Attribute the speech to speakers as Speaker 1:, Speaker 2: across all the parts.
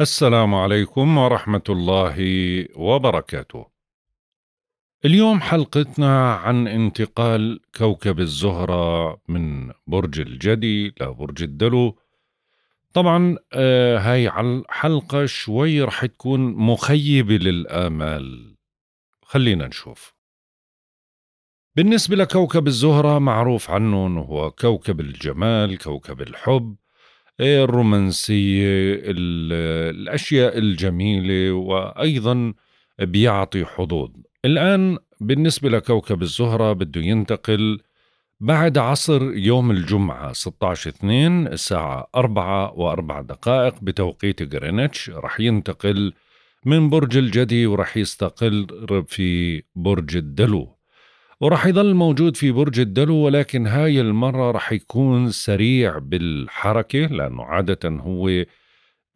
Speaker 1: السلام عليكم ورحمة الله وبركاته. اليوم حلقتنا عن انتقال كوكب الزهرة من برج الجدي لبرج الدلو. طبعا آه، هاي الحلقة شوي رح تكون مخيبة للآمال. خلينا نشوف. بالنسبة لكوكب الزهرة معروف عنه انه هو كوكب الجمال، كوكب الحب، إيه الرومانسية الأشياء الجميلة وأيضا بيعطي حظوظ الآن بالنسبة لكوكب الزهرة بده ينتقل بعد عصر يوم الجمعة 16 2 الساعة 4 و4 دقائق بتوقيت غرينتش رح ينتقل من برج الجدي ورح يستقر في برج الدلو وراح يضل موجود في برج الدلو ولكن هاي المرة راح يكون سريع بالحركة لأنه عادة هو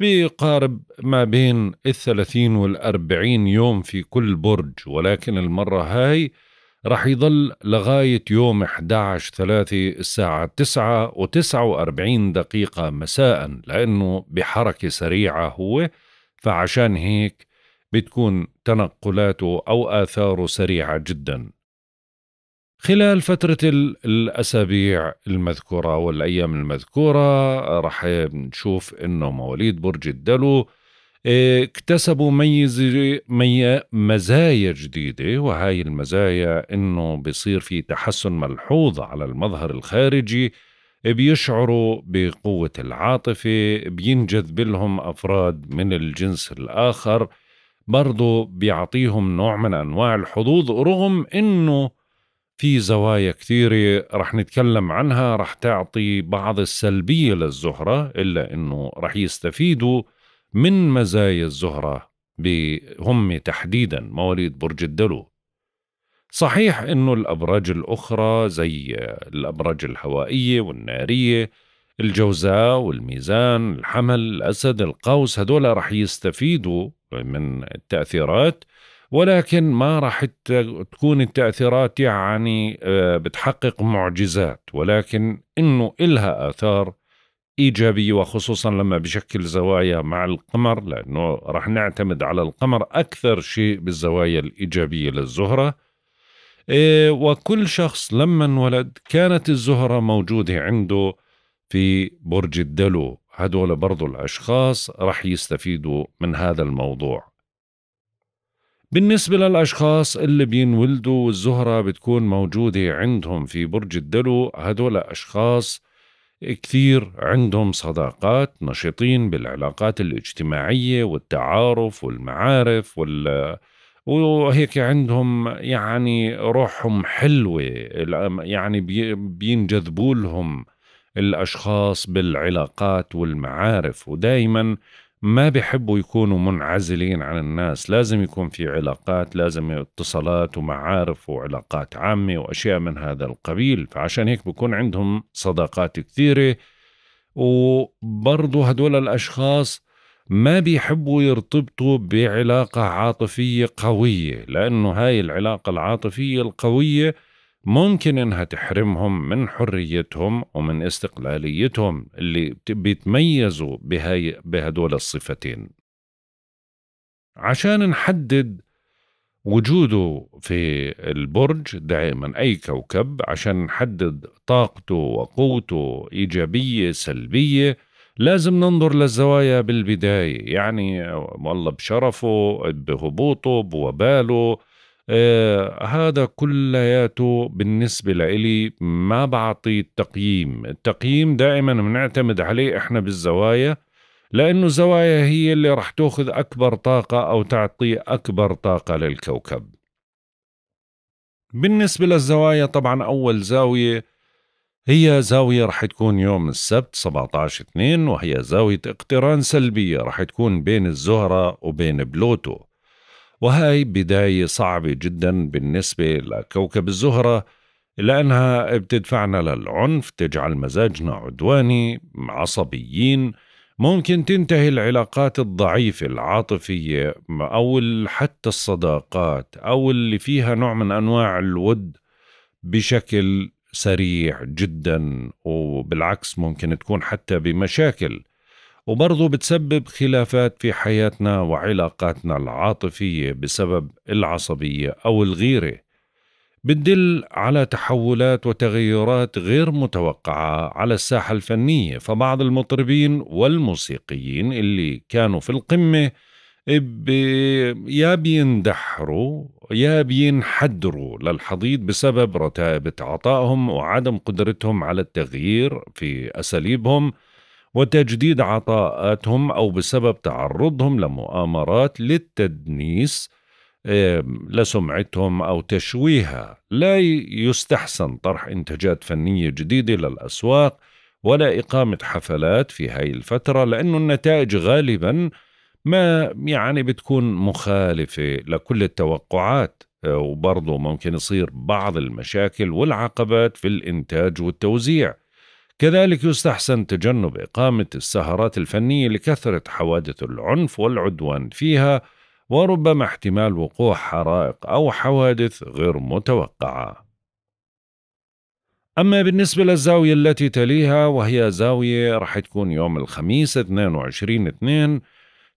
Speaker 1: بقارب ما بين الثلاثين والأربعين يوم في كل برج ولكن المرة هاي راح يضل لغاية يوم 11 ثلاثة الساعة 9 و49 دقيقة مساء لأنه بحركة سريعة هو فعشان هيك بتكون تنقلاته أو آثاره سريعة جداً خلال فترة الأسابيع المذكورة والأيام المذكورة رح نشوف أنه مواليد برج الدلو آه، اكتسبوا ميزة مي مزايا جديدة وهاي المزايا أنه بصير في تحسن ملحوظ على المظهر الخارجي بيشعروا بقوة العاطفة بينجذب لهم أفراد من الجنس الآخر برضو بيعطيهم نوع من أنواع الحظوظ رغم أنه في زوايا كثيرة رح نتكلم عنها رح تعطي بعض السلبية للزهرة إلا أنه رح يستفيدوا من مزايا الزهرة هم تحديدا مواليد برج الدلو صحيح أنه الأبراج الأخرى زي الأبراج الهوائية والنارية الجوزاء والميزان الحمل الأسد القوس هدول رح يستفيدوا من التأثيرات ولكن ما راح تكون التأثيرات يعني آه، بتحقق معجزات ولكن إنه إلها آثار إيجابية وخصوصا لما بشكل زوايا مع القمر لأنه راح نعتمد على القمر أكثر شيء بالزوايا الإيجابية للزهرة آه، وكل شخص لما انولد كانت الزهرة موجودة عنده في برج الدلو هدول برضو الأشخاص راح يستفيدوا من هذا الموضوع بالنسبة للأشخاص اللي بينولدوا والزهرة بتكون موجودة عندهم في برج الدلو هدول أشخاص كثير عندهم صداقات نشيطين بالعلاقات الاجتماعية والتعارف والمعارف وال وهيك عندهم يعني روحهم حلوة يعني بينجذبوا لهم الأشخاص بالعلاقات والمعارف ودايما ما بيحبوا يكونوا منعزلين عن الناس لازم يكون في علاقات لازم اتصالات ومعارف وعلاقات عامة وأشياء من هذا القبيل فعشان هيك بكون عندهم صداقات كثيرة وبرضو هدول الأشخاص ما بيحبوا يرتبطوا بعلاقة عاطفية قوية لأنه هاي العلاقة العاطفية القوية ممكن انها تحرمهم من حريتهم ومن استقلاليتهم اللي بيتميزوا بهاي بهدول الصفتين عشان نحدد وجوده في البرج دائما أي كوكب عشان نحدد طاقته وقوته إيجابية سلبية لازم ننظر للزوايا بالبداية يعني والله بشرفه بهبوطه بوباله آه هذا كلياته بالنسبة لإلي ما بعطي التقييم التقييم دائما بنعتمد عليه إحنا بالزوايا لأن الزوايا هي اللي رح تأخذ أكبر طاقة أو تعطي أكبر طاقة للكوكب بالنسبة للزوايا طبعا أول زاوية هي زاوية رح تكون يوم السبت 17 2 وهي زاوية اقتران سلبية رح تكون بين الزهرة وبين بلوتو وهي بداية صعبة جدا بالنسبة لكوكب الزهرة لأنها بتدفعنا للعنف تجعل مزاجنا عدواني عصبيين ممكن تنتهي العلاقات الضعيفة العاطفية أو حتى الصداقات أو اللي فيها نوع من أنواع الود بشكل سريع جدا وبالعكس ممكن تكون حتى بمشاكل وبرضه بتسبب خلافات في حياتنا وعلاقاتنا العاطفية بسبب العصبية أو الغيرة بتدل على تحولات وتغيرات غير متوقعة على الساحة الفنية فبعض المطربين والموسيقيين اللي كانوا في القمة يا بيندحروا يا بينحدروا للحضيض بسبب رتابة عطائهم وعدم قدرتهم على التغيير في أساليبهم وتجديد عطاءاتهم أو بسبب تعرضهم لمؤامرات للتدنيس لسمعتهم أو تشويهها لا يستحسن طرح إنتاجات فنية جديدة للأسواق ولا إقامة حفلات في هاي الفترة لأنه النتائج غالبا ما يعني بتكون مخالفة لكل التوقعات آه، وبرضه ممكن يصير بعض المشاكل والعقبات في الإنتاج والتوزيع كذلك يستحسن تجنب إقامة السهرات الفنية لكثرة حوادث العنف والعدوان فيها وربما احتمال وقوع حرائق أو حوادث غير متوقعة أما بالنسبة للزاوية التي تليها وهي زاوية رح تكون يوم الخميس 22 2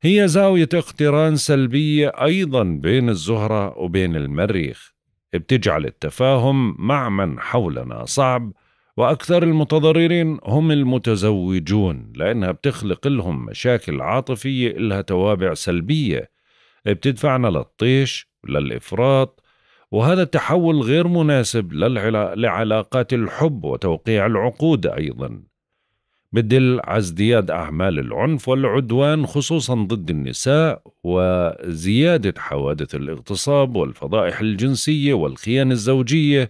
Speaker 1: هي زاوية اقتران سلبية أيضا بين الزهرة وبين المريخ بتجعل التفاهم مع من حولنا صعب وأكثر المتضررين هم المتزوجون لأنها بتخلق لهم مشاكل عاطفية إلها توابع سلبية بتدفعنا للطيش للإفراط وهذا التحول غير مناسب لعلاقات الحب وتوقيع العقود أيضا بدل على ازدياد أعمال العنف والعدوان خصوصا ضد النساء وزيادة حوادث الاغتصاب والفضائح الجنسية والخيانة الزوجية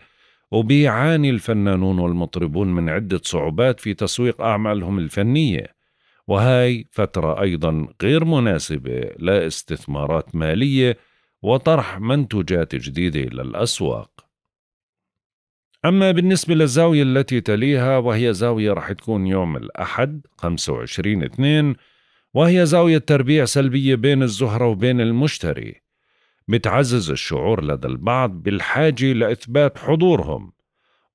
Speaker 1: وبيعاني الفنانون والمطربون من عدة صعوبات في تسويق أعمالهم الفنية وهاي فترة أيضا غير مناسبة لاستثمارات مالية وطرح منتجات جديدة للأسواق أما بالنسبة للزاوية التي تليها وهي زاوية رح تكون يوم الأحد 25 2 وهي زاوية تربيع سلبية بين الزهرة وبين المشتري متعزز الشعور لدى البعض بالحاجة لإثبات حضورهم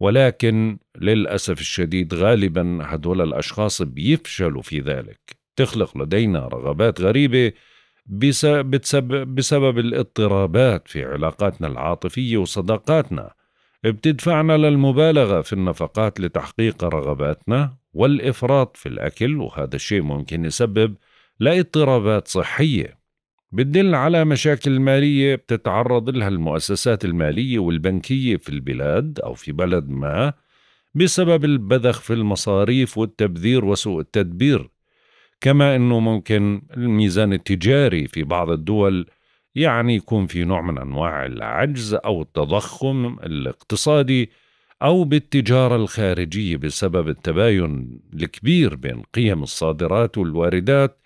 Speaker 1: ولكن للأسف الشديد غالبا هدول الأشخاص بيفشلوا في ذلك تخلق لدينا رغبات غريبة بسبب, بسبب الاضطرابات في علاقاتنا العاطفية وصداقاتنا بتدفعنا للمبالغة في النفقات لتحقيق رغباتنا والإفراط في الأكل وهذا الشيء ممكن يسبب لاضطرابات صحية بتدل على مشاكل مالية بتتعرض لها المؤسسات المالية والبنكية في البلاد أو في بلد ما بسبب البذخ في المصاريف والتبذير وسوء التدبير كما أنه ممكن الميزان التجاري في بعض الدول يعني يكون في نوع من أنواع العجز أو التضخم الاقتصادي أو بالتجارة الخارجية بسبب التباين الكبير بين قيم الصادرات والواردات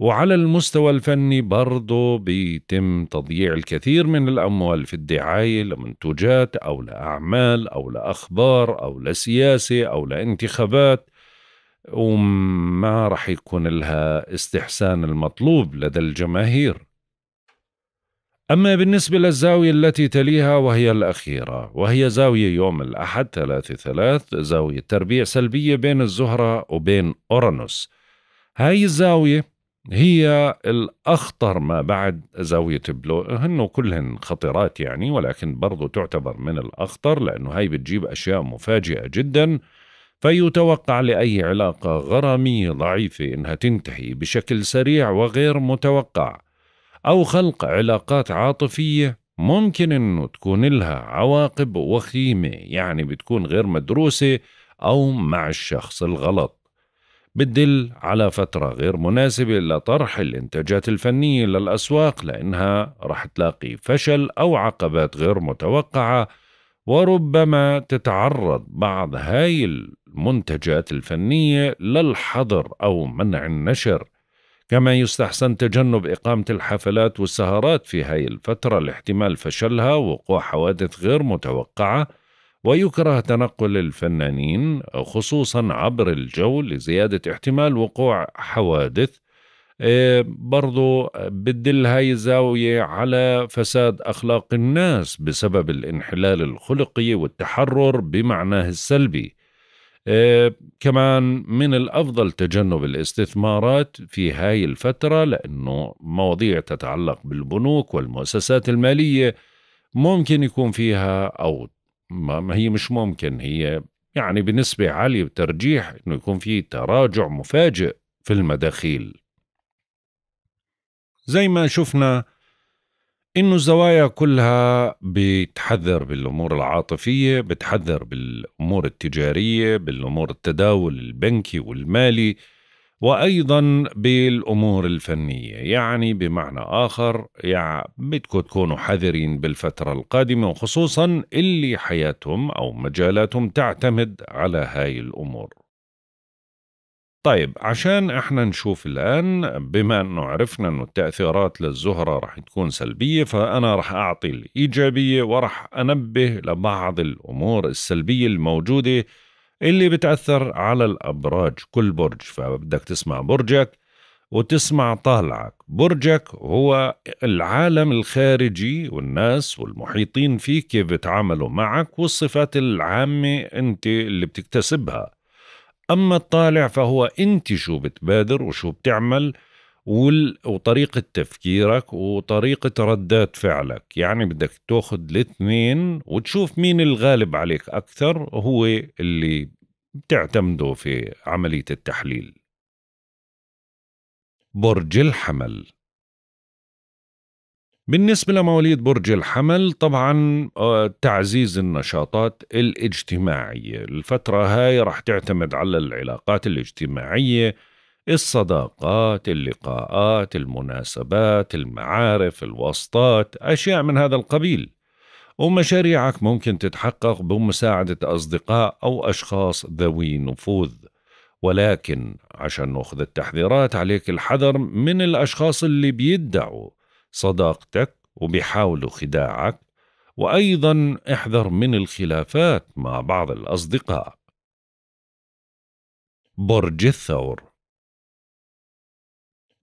Speaker 1: وعلى المستوى الفني برضه بيتم تضييع الكثير من الأموال في الدعاية لمنتوجات أو لأعمال أو لأخبار أو لسياسة أو لانتخابات وما رح يكون لها استحسان المطلوب لدى الجماهير أما بالنسبة للزاوية التي تليها وهي الأخيرة وهي زاوية يوم الاحد ثلاثة ثلاث زاوية تربيع سلبية بين الزهرة وبين أورانوس هاي الزاوية هي الأخطر ما بعد زاوية بلو هن كلهن خطرات يعني ولكن برضو تعتبر من الأخطر لأنه هاي بتجيب أشياء مفاجئة جدا فيتوقع لأي علاقة غرامية ضعيفة إنها تنتهي بشكل سريع وغير متوقع أو خلق علاقات عاطفية ممكن إنه تكون لها عواقب وخيمة يعني بتكون غير مدروسة أو مع الشخص الغلط بتدل على فترة غير مناسبة لطرح الإنتاجات الفنية للأسواق لأنها رح تلاقي فشل أو عقبات غير متوقعة وربما تتعرض بعض هاي المنتجات الفنية للحظر أو منع النشر كما يستحسن تجنب إقامة الحفلات والسهرات في هاي الفترة لاحتمال فشلها ووقوع حوادث غير متوقعة ويكره تنقل الفنانين خصوصا عبر الجو لزيادة احتمال وقوع حوادث آه، برضو بتدل هاي الزاوية على فساد أخلاق الناس بسبب الانحلال الخلقي والتحرر بمعناه السلبي آه، كمان من الأفضل تجنب الاستثمارات في هاي الفترة لأنه مواضيع تتعلق بالبنوك والمؤسسات المالية ممكن يكون فيها أو ما هي مش ممكن هي يعني بنسبة عالية بترجيح أنه يكون في تراجع مفاجئ في المداخيل زي ما شفنا انه الزوايا كلها بتحذر بالامور العاطفيه بتحذر بالامور التجاريه بالامور التداول البنكي والمالي وايضا بالامور الفنيه يعني بمعنى اخر يعني بدكم تكونوا حذرين بالفتره القادمه وخصوصا اللي حياتهم او مجالاتهم تعتمد على هاي الامور طيب عشان احنا نشوف الان بما انه عرفنا انه التاثيرات للزهره رح تكون سلبيه فانا رح اعطي الايجابيه ورح انبه لبعض الامور السلبيه الموجوده اللي بتأثر على الأبراج كل برج فبدك تسمع برجك وتسمع طالعك برجك هو العالم الخارجي والناس والمحيطين فيك كيف بتعاملوا معك والصفات العامة أنت اللي بتكتسبها أما الطالع فهو أنت شو بتبادر وشو بتعمل وطريقة تفكيرك وطريقة ردات فعلك يعني بدك تاخذ الاثنين وتشوف مين الغالب عليك أكثر هو اللي بتعتمده في عملية التحليل برج الحمل بالنسبة لمواليد برج الحمل طبعا آه، تعزيز النشاطات الاجتماعية الفترة هاي رح تعتمد على العلاقات الاجتماعية الصداقات اللقاءات المناسبات المعارف الواسطات أشياء من هذا القبيل ومشاريعك ممكن تتحقق بمساعدة أصدقاء أو أشخاص ذوي نفوذ ولكن عشان ناخذ التحذيرات عليك الحذر من الأشخاص اللي بيدعوا صداقتك وبيحاولوا خداعك وأيضا احذر من الخلافات مع بعض الأصدقاء برج الثور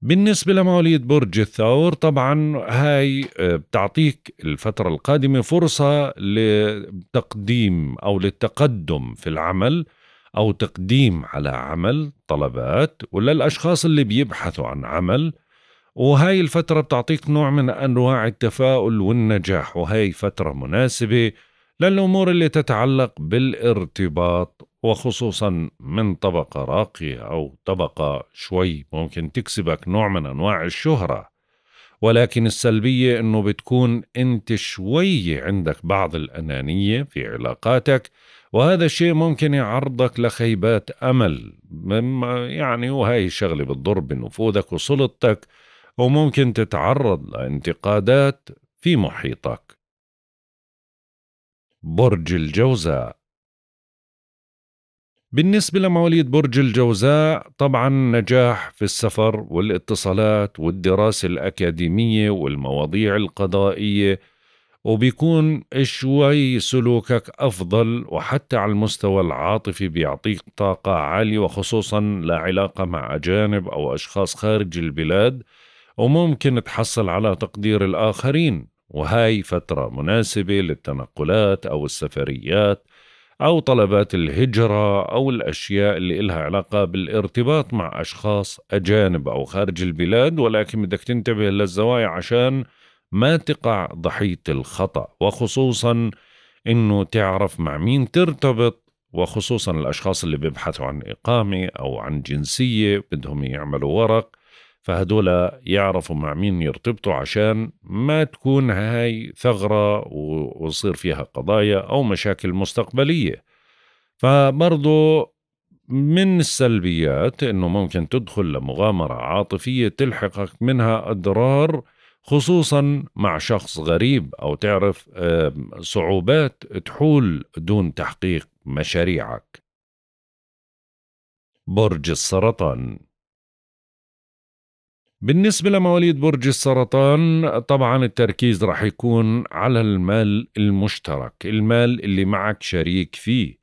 Speaker 1: بالنسبة لمواليد برج الثور طبعا هاي آه، بتعطيك الفترة القادمة فرصة لتقديم أو للتقدم في العمل أو تقديم على عمل طلبات وللأشخاص اللي بيبحثوا عن عمل وهاي الفترة بتعطيك نوع من أنواع التفاؤل والنجاح وهاي فترة مناسبة للأمور اللي تتعلق بالارتباط وخصوصا من طبقة راقية أو طبقة شوي ممكن تكسبك نوع من أنواع الشهرة ولكن السلبية أنه بتكون أنت شوي عندك بعض الأنانية في علاقاتك وهذا الشيء ممكن يعرضك لخيبات أمل مما يعني وهي الشغلة بتضر بنفوذك وسلطتك وممكن تتعرض لانتقادات في محيطك برج الجوزاء بالنسبة لمواليد برج الجوزاء طبعا نجاح في السفر والاتصالات والدراسة الأكاديمية والمواضيع القضائية وبيكون شوي سلوكك أفضل وحتى على المستوى العاطفي بيعطيك طاقة عالية وخصوصا لعلاقة مع أجانب أو أشخاص خارج البلاد وممكن تحصل على تقدير الآخرين وهاي فترة مناسبة للتنقلات أو السفريات أو طلبات الهجرة أو الأشياء اللي إلها علاقة بالارتباط مع أشخاص أجانب أو خارج البلاد ولكن بدك تنتبه للزوايا عشان ما تقع ضحية الخطأ وخصوصا إنه تعرف مع مين ترتبط وخصوصا الأشخاص اللي بيبحثوا عن إقامة أو عن جنسية بدهم يعملوا ورق فهدول يعرفوا مع مين يرتبطوا عشان ما تكون هاي ثغرة ويصير فيها قضايا أو مشاكل مستقبلية فبرضو من السلبيات أنه ممكن تدخل لمغامرة عاطفية تلحقك منها أضرار خصوصا مع شخص غريب أو تعرف صعوبات تحول دون تحقيق مشاريعك برج السرطان بالنسبة لمواليد برج السرطان طبعا التركيز رح يكون على المال المشترك المال اللي معك شريك فيه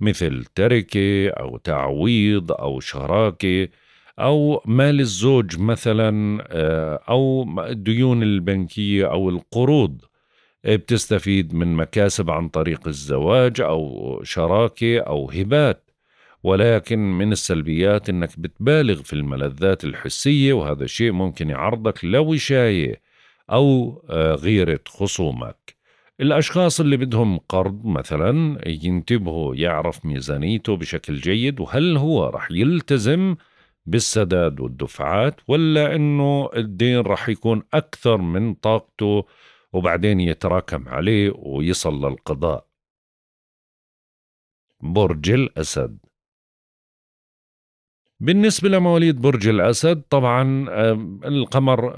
Speaker 1: مثل تركة أو تعويض أو شراكة أو مال الزوج مثلا آه، أو الديون البنكية أو القروض بتستفيد من مكاسب عن طريق الزواج أو شراكة أو هبات ولكن من السلبيات انك بتبالغ في الملذات الحسيه وهذا شيء ممكن يعرضك لوشايه او آه، غيره خصومك الاشخاص اللي بدهم قرض مثلا ينتبهوا يعرف ميزانيته بشكل جيد وهل هو رح يلتزم بالسداد والدفعات ولا انه الدين رح يكون اكثر من طاقته وبعدين يتراكم عليه ويصل للقضاء برج الأسد بالنسبة لمواليد برج الأسد طبعا القمر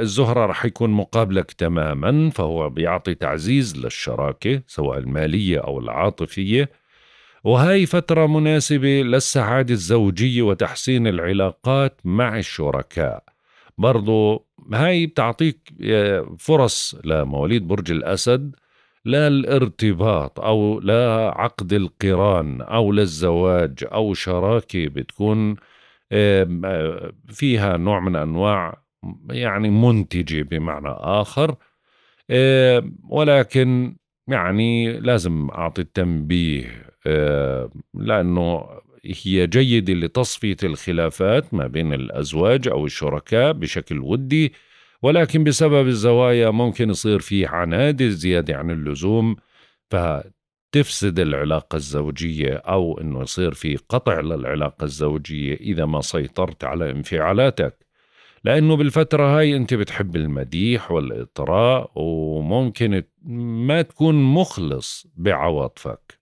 Speaker 1: الزهرة رح يكون مقابلك تماما فهو بيعطي تعزيز للشراكة سواء المالية أو العاطفية وهي فترة مناسبة للسعادة الزوجية وتحسين العلاقات مع الشركاء برضو هاي بتعطيك آه، فرص لمواليد برج الأسد لا الارتباط أو لا عقد القران أو للزواج أو شراكة بتكون آه، فيها نوع من أنواع يعني منتجة بمعنى آخر ولكن يعني لازم أعطي التنبيه لأنه هي جيدة لتصفية الخلافات ما بين الأزواج أو الشركاء بشكل ودي ولكن بسبب الزوايا ممكن يصير في عناد زيادة عن اللزوم فتفسد العلاقة الزوجية أو أنه يصير في قطع للعلاقة الزوجية إذا ما سيطرت على انفعالاتك لأنه بالفترة هاي أنت بتحب المديح والإطراء وممكن ما تكون مخلص بعواطفك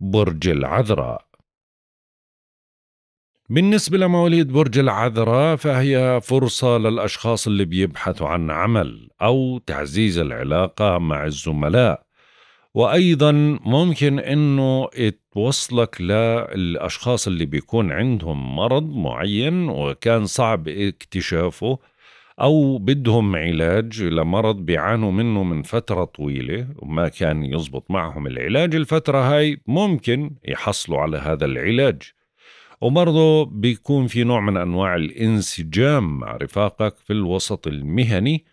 Speaker 1: برج العذراء بالنسبة لمواليد برج العذراء فهي فرصة للأشخاص اللي بيبحثوا عن عمل أو تعزيز العلاقة مع الزملاء وأيضا ممكن أنه توصلك للأشخاص اللي بيكون عندهم مرض معين وكان صعب اكتشافه أو بدهم علاج لمرض بيعانوا منه من فترة طويلة وما كان يزبط معهم العلاج الفترة هاي ممكن يحصلوا على هذا العلاج وبرضه بيكون في نوع من أنواع الانسجام مع رفاقك في الوسط المهني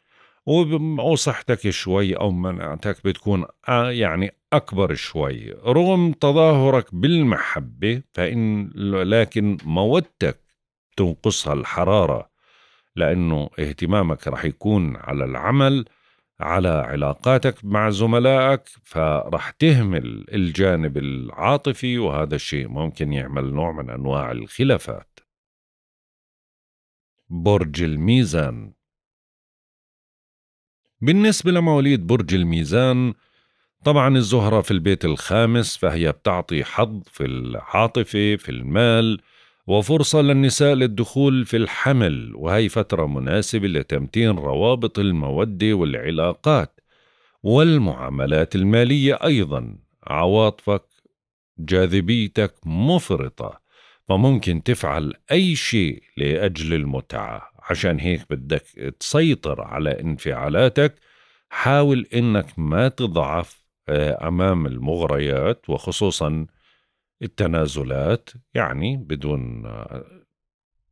Speaker 1: وصحتك شوي أو مناعتك بتكون آه، يعني أكبر شوي رغم تظاهرك بالمحبة فإن لكن مودتك تنقصها الحرارة لأنه اهتمامك رح يكون على العمل على علاقاتك مع زملائك فرح تهمل الجانب العاطفي وهذا الشيء ممكن يعمل نوع من انواع الخلافات. برج الميزان بالنسبة لمواليد برج الميزان طبعا الزهرة في البيت الخامس فهي بتعطي حظ في العاطفة في المال وفرصة للنساء للدخول في الحمل وهي فترة مناسبة لتمتين روابط المودة والعلاقات والمعاملات المالية أيضا عواطفك جاذبيتك مفرطة فممكن تفعل أي شيء لأجل المتعة عشان هيك بدك تسيطر على انفعالاتك حاول إنك ما تضعف آه، أمام المغريات وخصوصا التنازلات يعني بدون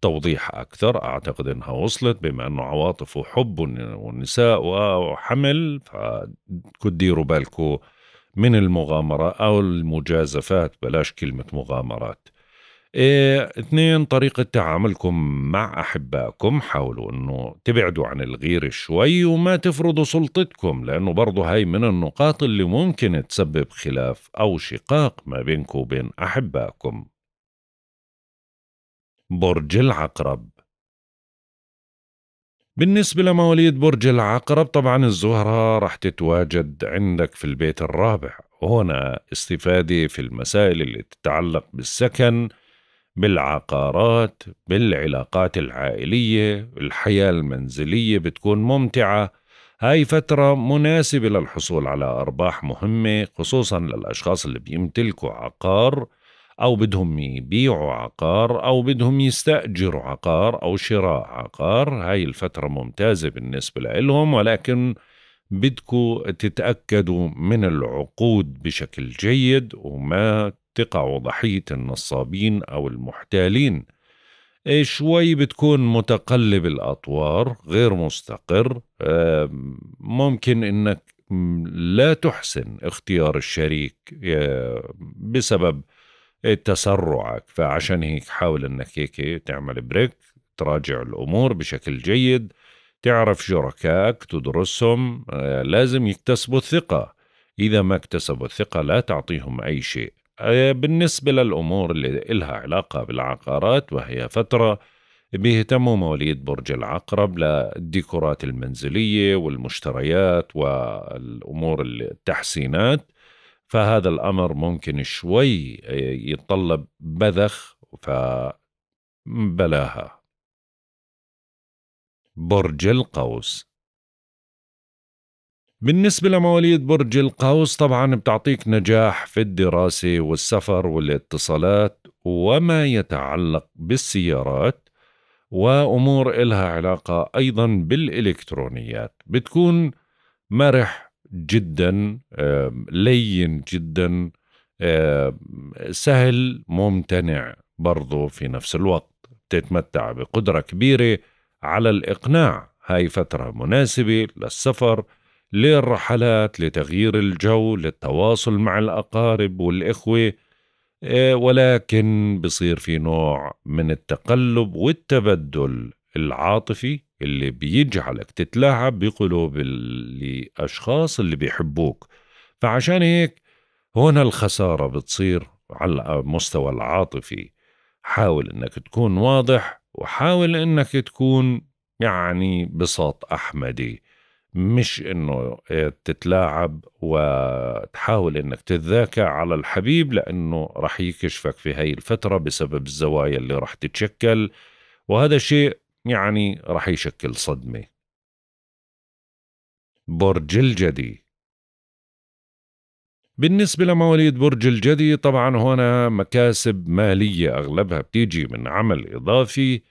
Speaker 1: توضيح أكثر أعتقد أنها وصلت بما أنه عواطف وحب والنساء وحمل فكديروا بالكم من المغامرة أو المجازفات بلاش كلمة مغامرات إيه، اثنين طريقة تعاملكم مع أحبائكم حاولوا أنه تبعدوا عن الغيرة شوي وما تفرضوا سلطتكم لأنه برضو هاي من النقاط اللي ممكن تسبب خلاف أو شقاق ما بينكم وبين أحبائكم برج العقرب بالنسبة لمواليد برج العقرب طبعا الزهرة رح تتواجد عندك في البيت الرابع هنا استفادة في المسائل اللي تتعلق بالسكن بالعقارات بالعلاقات العائلية الحياة المنزلية بتكون ممتعة هاي فترة مناسبة للحصول على أرباح مهمة خصوصا للأشخاص اللي بيمتلكوا عقار أو بدهم يبيعوا عقار أو بدهم يستأجروا عقار أو شراء عقار هاي الفترة ممتازة بالنسبة لهم ولكن بدكوا تتأكدوا من العقود بشكل جيد وما تقع ضحية النصابين أو المحتالين إيه، شوي بتكون متقلب الأطوار غير مستقر ممكن إنك لا تحسن اختيار الشريك بسبب تسرعك فعشان هيك حاول انك هيك تعمل بريك تراجع الامور بشكل جيد تعرف شركائك تدرسهم آه، لازم يكتسبوا الثقه اذا ما اكتسبوا الثقه لا تعطيهم اي شيء آه، بالنسبة للأمور اللي إلها علاقة بالعقارات وهي فترة بيهتموا مواليد برج العقرب للديكورات المنزلية والمشتريات والأمور التحسينات فهذا الأمر ممكن شوي آه، يتطلب بذخ فبلاها برج القوس بالنسبة لمواليد برج القوس طبعا بتعطيك نجاح في الدراسة والسفر والاتصالات وما يتعلق بالسيارات وأمور إلها علاقة أيضا بالإلكترونيات بتكون مرح جدا لين جدا سهل ممتنع برضو في نفس الوقت تتمتع بقدرة كبيرة على الإقناع هاي فترة مناسبة للسفر للرحلات لتغيير الجو للتواصل مع الأقارب والإخوة آه، ولكن بصير في نوع من التقلب والتبدل العاطفي اللي بيجعلك تتلاعب بقلوب الأشخاص اللي بيحبوك فعشان هيك هنا الخسارة بتصير على المستوى العاطفي حاول انك تكون واضح وحاول انك تكون يعني بساط احمدي مش انه آه، تتلاعب وتحاول انك تتذاكى على الحبيب لانه رح يكشفك في هاي الفتره بسبب الزوايا اللي رح تتشكل وهذا شيء يعني رح يشكل صدمه برج الجدي بالنسبة لمواليد برج الجدي طبعا هنا مكاسب مالية أغلبها بتيجي من عمل إضافي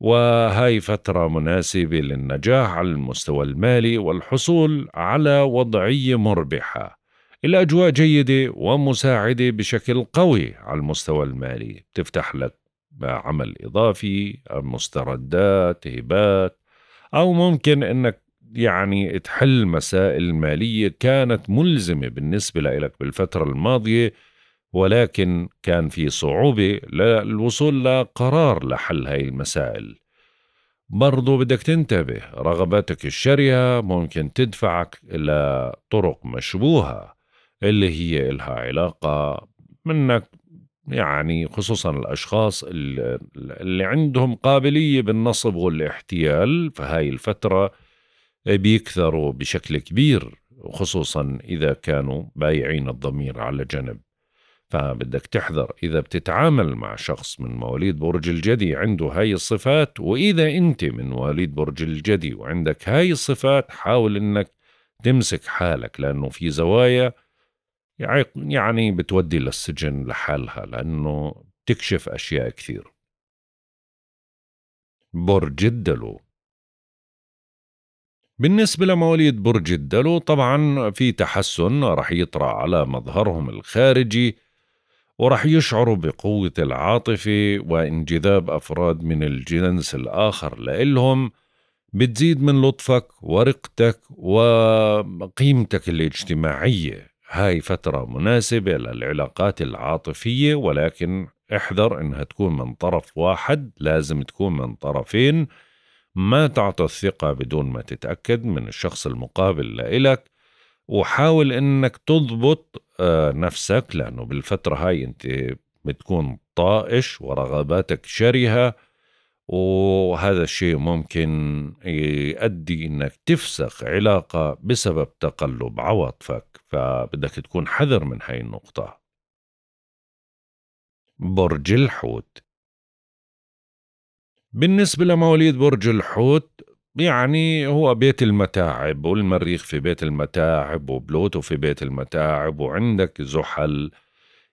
Speaker 1: وهاي فترة مناسبة للنجاح على المستوى المالي والحصول على وضعية مربحة الأجواء جيدة ومساعدة بشكل قوي على المستوى المالي بتفتح لك عمل إضافي مستردات هبات أو ممكن أنك يعني تحل مسائل مالية كانت ملزمة بالنسبة لك بالفترة الماضية ولكن كان في صعوبة للوصول لقرار لحل هاي المسائل برضو بدك تنتبه رغباتك الشرهة ممكن تدفعك إلى طرق مشبوهة اللي هي إلها علاقة منك يعني خصوصا الأشخاص اللي عندهم قابلية بالنصب والاحتيال فهاي الفترة بيكثروا بشكل كبير خصوصا إذا كانوا بايعين الضمير على جنب فبدك تحذر إذا بتتعامل مع شخص من مواليد برج الجدي عنده هاي الصفات وإذا أنت من مواليد برج الجدي وعندك هاي الصفات حاول أنك تمسك حالك لأنه في زوايا يعني بتودي للسجن لحالها لأنه تكشف أشياء كثير برج الدلو بالنسبة لمواليد برج الدلو طبعا في تحسن رح يطرأ على مظهرهم الخارجي ورح يشعروا بقوة العاطفة وانجذاب أفراد من الجنس الآخر لإلهم بتزيد من لطفك ورقتك وقيمتك الاجتماعية هاي فترة مناسبة للعلاقات العاطفية ولكن احذر انها تكون من طرف واحد لازم تكون من طرفين ما تعطي الثقة بدون ما تتأكد من الشخص المقابل لإلك وحاول انك تضبط آه، نفسك لأنه بالفترة هاي أنت بتكون طائش ورغباتك شرهة وهذا الشيء ممكن يؤدي انك تفسخ علاقة بسبب تقلب عواطفك فبدك تكون حذر من هاي النقطة برج الحوت بالنسبة لمواليد برج الحوت يعني هو بيت المتاعب والمريخ في بيت المتاعب وبلوتو في بيت المتاعب وعندك زحل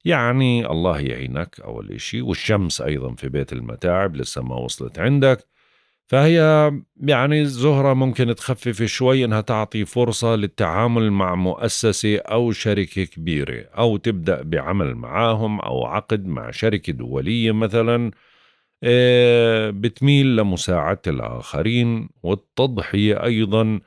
Speaker 1: يعني الله يعينك أول إشي والشمس أيضا في بيت المتاعب لسه ما وصلت عندك فهي يعني الزهرة ممكن تخفف شوي إنها تعطي فرصة للتعامل مع مؤسسة أو شركة كبيرة أو تبدأ بعمل معاهم أو عقد مع شركة دولية مثلاً آه، بتميل لمساعدة الآخرين والتضحية أيضا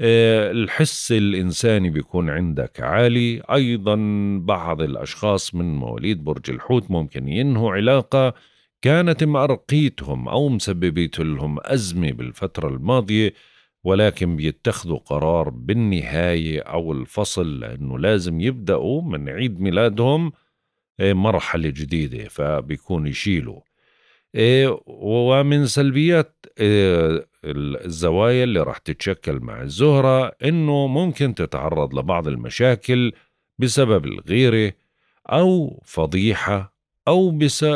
Speaker 1: آه، الحس الإنساني بيكون عندك عالي أيضا بعض الأشخاص من مواليد برج الحوت ممكن ينهوا علاقة كانت مأرقيتهم أو مسببة لهم أزمة بالفترة الماضية ولكن بيتخذوا قرار بالنهاية أو الفصل لأنه لازم يبدأوا من عيد ميلادهم آه، مرحلة جديدة فبيكون يشيلوا إيه، ومن سلبيات إيه، الزوايا اللي راح تتشكل مع الزهرة إنه ممكن تتعرض لبعض المشاكل بسبب الغيرة أو فضيحة أو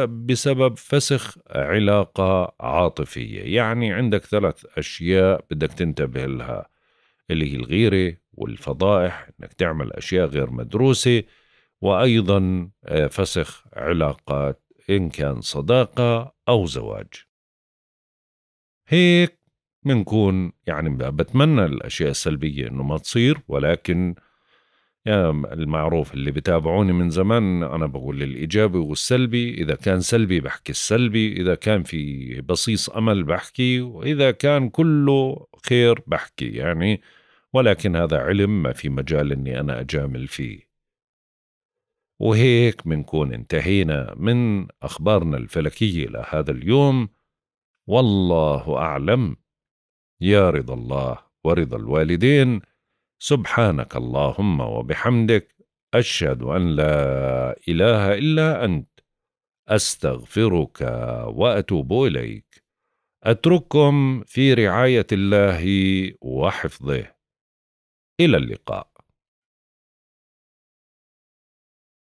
Speaker 1: بسبب فسخ علاقة عاطفية يعني عندك ثلاث أشياء بدك تنتبه لها اللي هي الغيرة والفضائح إنك تعمل أشياء غير مدروسة وأيضا آه، فسخ علاقات إن كان صداقة أو زواج هيك منكون يعني بتمنى الأشياء السلبية إنه ما تصير ولكن يا المعروف اللي بتابعوني من زمان أنا بقول الإيجابي والسلبي إذا كان سلبي بحكي السلبي إذا كان في بصيص أمل بحكي وإذا كان كله خير بحكي يعني ولكن هذا علم ما في مجال إني أنا أجامل فيه وهيك منكون انتهينا من أخبارنا الفلكية لهذا اليوم والله أعلم يا رضا الله ورضا الوالدين سبحانك اللهم وبحمدك أشهد أن لا إله إلا أنت أستغفرك وأتوب إليك أترككم في رعاية الله وحفظه إلى اللقاء